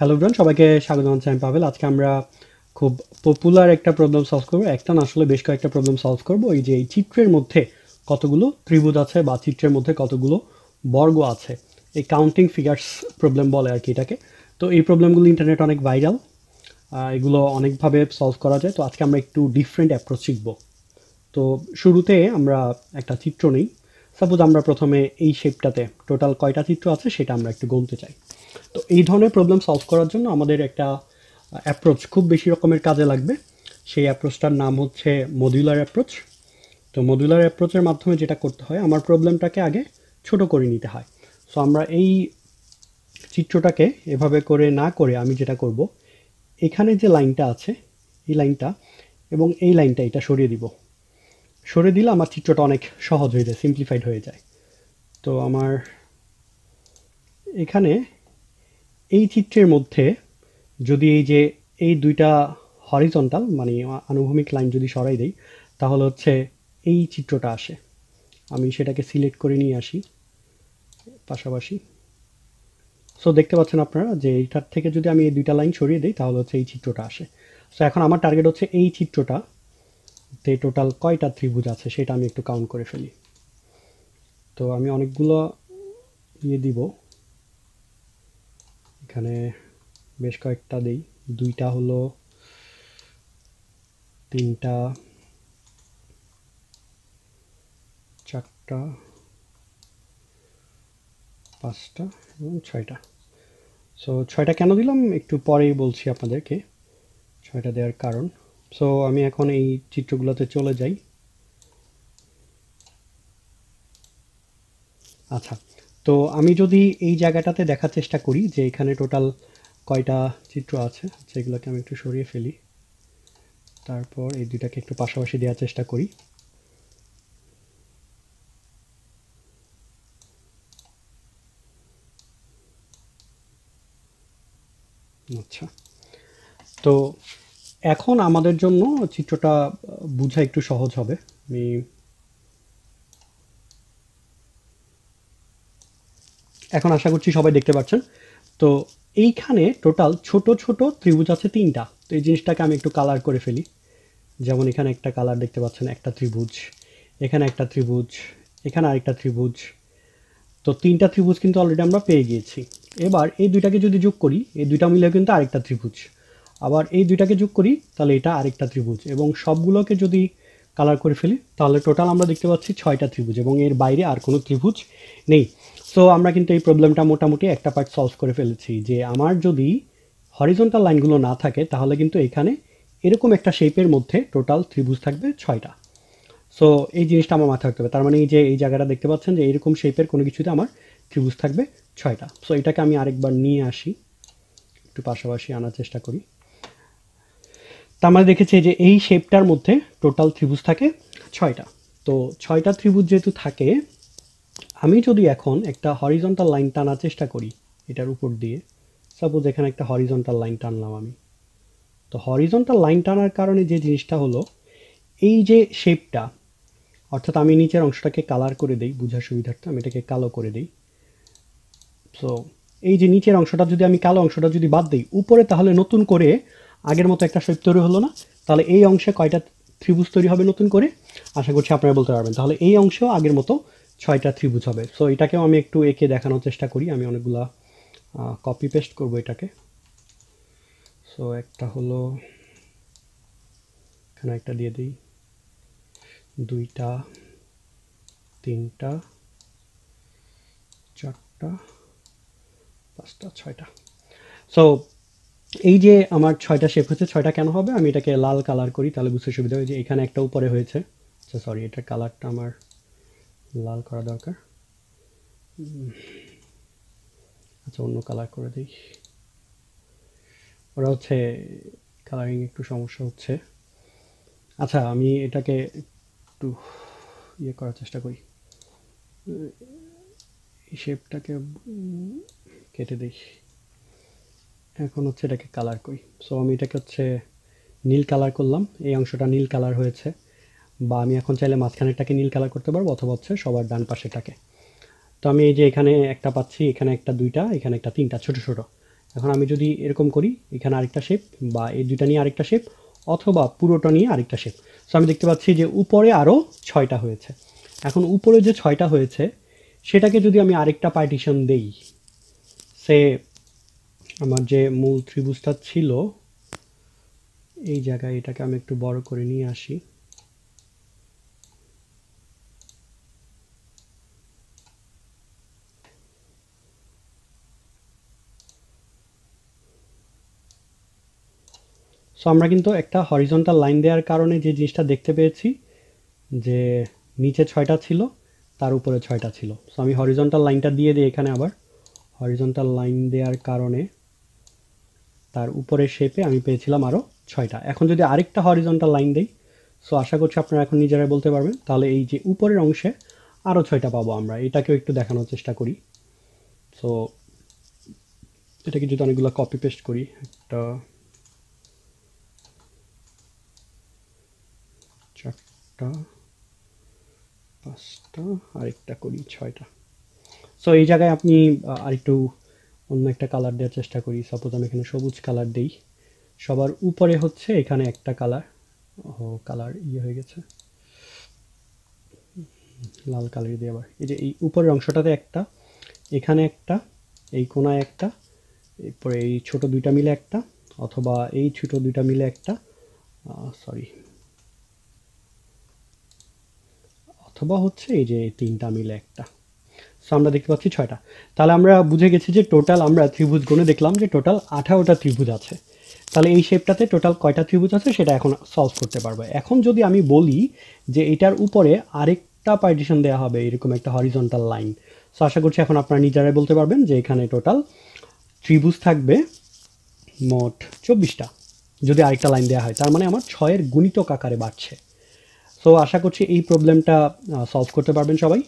hello bran সবাইকে স্বাগত জানাচ্ছি আমি পাবেল আজকে আমরা খুব পপুলার একটা প্রবলেম সলভ করবো একটা না আসলে বেশ কয়েকটা প্রবলেম সলভ করবো এই যে এই চিত্রের মধ্যে কতগুলো ত্রিভুজ আছে বা চিত্রের মধ্যে কতগুলো বর্গ আছে এই কাউন্টিং ফিগার্স প্রবলেম বলে আর কি এটাকে তো এই প্রবলেমগুলো ইন্টারনেট অনেক ভাইরাল এগুলো অনেকভাবে সলভ করা যায় তো আজকে আমরা একটু ডিফারেন্ট অ্যাপ্রোচ শিখব তো শুরুতে আমরা একটা চিত্র নিই সাপোজ আমরা প্রথমে এই শেপটাতে টোটাল কয়টা চিত্র আছে সেটা আমরা একটু গুনতে চাই তো এই ধরনের প্রবলেম সলভ করার জন্য আমাদের একটা অ্যাপ্রোচ uh, খুব বেশি রকমের কাজে লাগবে সেই অ্যাপ্রোচটার নাম হচ্ছে মডিউলার অ্যাপ্রোচ তো মডিউলার অ্যাপ্রোচের মাধ্যমে যেটা করতে হয় আমার প্রবলেমটাকে আগে ছোট করে নিতে হয় সো আমরা এই চিত্রটাকে এভাবে করে না করে আমি যেটা করব এখানে যে লাইনটা আছে এই লাইনটা এবং এই লাইনটা এটা সরিয়ে দিব সরে দিলে আমার চিত্রটা অনেক সহজ হয়ে যায় সিম্পলিফাইড হয়ে যায় তো আমার এখানে এই চিত্রের মধ্যে যদি এই যে এই দুইটা হরিজন্টাল মানে আনুভূমিক লাইন যদি সরাই দেই তাহলে হচ্ছে এই চিত্রটা আসে আমি সেটাকে সিলেক্ট করে নিয়ে আসি পাশাপাশি সো দেখতে পাচ্ছেন আপনারা যে এইটার থেকে যদি আমি এই দুইটা লাইন সরিয়ে দিই তাহলে হচ্ছে এই চিত্রটা আসে সো এখন আমার টার্গেট হচ্ছে এই চিত্রটা তে টোটাল কয়টা ত্রিভুজ আছে সেটা আমি একটু কাউন্ট করে ফেলি তো আমি অনেকগুলো ইয়ে দিব এখানে বেশ কয়েকটা দিই দুইটা হলো তিনটা চারটা পাঁচটা এবং ছয়টা সো ছয়টা কেন দিলাম একটু পরেই বলছি আপনাদেরকে ছয়টা দেওয়ার কারণ সো আমি এখন এই চিত্রগুলোতে চলে যাই আচ্ছা তো আমি যদি এই জায়গাটাতে দেখার চেষ্টা করি যে এখানে টোটাল কয়টা চিত্র আছে সেগুলোকে আমি একটু সরিয়ে ফেলি তারপর এই দুটাকে একটু পাশাপাশি দেওয়ার চেষ্টা করি আচ্ছা তো এখন আমাদের জন্য চিত্রটা বোঝা একটু সহজ হবে আমি এখন আশা করছি সবাই দেখতে পাচ্ছেন তো এইখানে টোটাল ছোট ছোট ত্রিভুজ আছে তিনটা তো এই জিনিসটাকে আমি একটু কালার করে ফেলি যেমন এখানে একটা কালার দেখতে পাচ্ছেন একটা ত্রিভুজ এখানে একটা ত্রিভুজ এখানে আরেকটা ত্রিভুজ তো তিনটা ত্রিভুজ কিন্তু অলরেডি আমরা পেয়ে গিয়েছি এবার এই দুইটাকে যদি যোগ করি এই দুইটা মিলে কিন্তু আরেকটা ত্রিভুজ আবার এই দুইটাকে যোগ করি তাহলে এটা আরেকটা ত্রিভুজ এবং সবগুলোকে যদি কালার করে ফেলি তাহলে টোটাল আমরা দেখতে পাচ্ছি ছয়টা ত্রিভুজ এবং এর বাইরে আর কোনো ত্রিভুজ নেই সো আমরা কিন্তু এই প্রবলেমটা মোটামুটি একটা পার্ট সলভ করে ফেলেছি যে আমার যদি হরিজন্টাল লাইনগুলো না থাকে তাহলে কিন্তু এখানে এরকম একটা শেপের মধ্যে টোটাল ত্রিভুজ থাকবে ছয়টা সো এই জিনিসটা আমার মাথায় রাখতে হবে তার মানে এই যে এই জায়গাটা দেখতে পাচ্ছেন যে এরকম শেপের কোনো কিছুতে আমার ত্রিভুজ থাকবে ছয়টা সো এটাকে আমি আরেকবার নিয়ে আসি একটু পাশাপাশি আনার চেষ্টা করি তা আমরা দেখেছি যে এই শেপটার মধ্যে টোটাল ত্রিভুজ থাকে ছয়টা তো ছয়টা ত্রিভুজ যেহেতু থাকে আমি যদি এখন একটা হরিজন্টাল লাইন টানার চেষ্টা করি এটার উপর দিয়ে সাপোজ এখানে একটা হরিজন্টাল লাইন টানলাম আমি তো হরিজন্টাল লাইন টানার কারণে যে জিনিসটা হলো এই যে শেপটা অর্থাৎ আমি নিচের অংশটাকে কালার করে দিই বোঝার সুবিধার্থে আমি এটাকে কালো করে দিই সো এই যে নিচের অংশটা যদি আমি কালো অংশটা যদি বাদ দিই উপরে তাহলে নতুন করে আগের মতো একটা শেপ তৈরি হলো না তাহলে এই অংশে কয়টা ত্রিভুজ তৈরি হবে নতুন করে আশা করছি আপনারা বলতে পারবেন তাহলে এই অংশেও আগের মতো ছয়টা ত্রিভুজ হবে সো এটাকেও আমি একটু এঁকে দেখানোর চেষ্টা করি আমি অনেকগুলা কপি পেস্ট করব এটাকে সো একটা হলো এখানে একটা দিয়ে দিই দুইটা তিনটা চারটা পাঁচটা ছয়টা সো এই যে আমার ছয়টা শেপ হচ্ছে ছয়টা কেন হবে আমি এটাকে লাল কালার করি তাহলে বুঝতে সুবিধা হয় যে এখানে একটা উপরে হয়েছে আচ্ছা সরি এটার কালারটা আমার লাল করা দরকার আচ্ছা অন্য কালার করে দিই ওরা হচ্ছে কালারিং একটু সমস্যা হচ্ছে আচ্ছা আমি এটাকে একটু ইয়ে করার চেষ্টা করি শেপটাকে কেটে দিই এখন হচ্ছে এটাকে কালার করি সো আমি এটাকে হচ্ছে নীল কালার করলাম এই অংশটা নীল কালার হয়েছে বা আমি এখন চাইলে মাঝখানেরটাকে নীল কালার করতে পারবো অথবা হচ্ছে সবার ডান পাশেটাকে তো আমি এই যে এখানে একটা পাচ্ছি এখানে একটা দুইটা এখানে একটা তিনটা ছোট ছোট এখন আমি যদি এরকম করি এখানে আরেকটা শেপ বা এই দুইটা নিয়ে আরেকটা শেপ অথবা পুরোটা নিয়ে আরেকটা শেপ সো আমি দেখতে পাচ্ছি যে উপরে আরও ছয়টা হয়েছে এখন উপরে যে ছয়টা হয়েছে সেটাকে যদি আমি আরেকটা পার্টিশন দেই সে আমার যে মূল ত্রিভুজটা ছিল এই জায়গায় এটাকে আমি একটু বড় করে নিয়ে আসি সো আমরা কিন্তু একটা হরিজন্টাল লাইন দেওয়ার কারণে যে জিনিসটা দেখতে পেয়েছি যে নিচে ছয়টা ছিল তার উপরে ছয়টা ছিল সো আমি হরিজন্টাল লাইনটা দিয়ে দিই এখানে আবার হরিজন্টাল লাইন দেওয়ার কারণে তার উপরের শেপে আমি পেয়েছিলাম আরও ছয়টা এখন যদি আরেকটা হরিজন্টাল লাইন দেই সো আশা করছি আপনারা এখন নিজেরাই বলতে পারবেন তাহলে এই যে উপরের অংশে আরও ছয়টা পাবো আমরা এটাকেও একটু দেখানোর চেষ্টা করি সো এটাকে যদি অনেকগুলো কপি পেস্ট করি একটা চারটা পাঁচটা আরেকটা করি ছয়টা সো এই জায়গায় আপনি আরেকটু অন্য একটা কালার দেওয়ার চেষ্টা করি সাপোজ আমি এখানে সবুজ কালার দিই সবার উপরে হচ্ছে এখানে একটা কালার ও কালার ইয়ে হয়ে গেছে লাল কালার দিয়ে আবার এই যে এই উপরের অংশটাতে একটা এখানে একটা এই কোনায় একটা এরপরে এই ছোট দুইটা মিলে একটা অথবা এই ছোট দুইটা মিলে একটা সরি অথবা হচ্ছে এই যে তিনটা মিলে একটা সো আমরা দেখতে পাচ্ছি ছয়টা তাহলে আমরা বুঝে গেছি যে টোটাল আমরা ত্রিভুজ গুণে দেখলাম যে টোটাল আঠারোটা ত্রিভুজ আছে তাহলে এই শেপটাতে টোটাল কয়টা ত্রিভুজ আছে সেটা এখন সলভ করতে পারবো এখন যদি আমি বলি যে এটার উপরে আরেকটা পার্টিশন দেওয়া হবে এরকম একটা হরিজন্টাল লাইন সো আশা করছি এখন আপনারা নিজেরাই বলতে পারবেন যে এখানে টোটাল ত্রিভুজ থাকবে মোট চব্বিশটা যদি আরেকটা লাইন দেওয়া হয় তার মানে আমার ছয়ের গুণিতক আকারে বাড়ছে সো আশা করছি এই প্রবলেমটা সলভ করতে পারবেন সবাই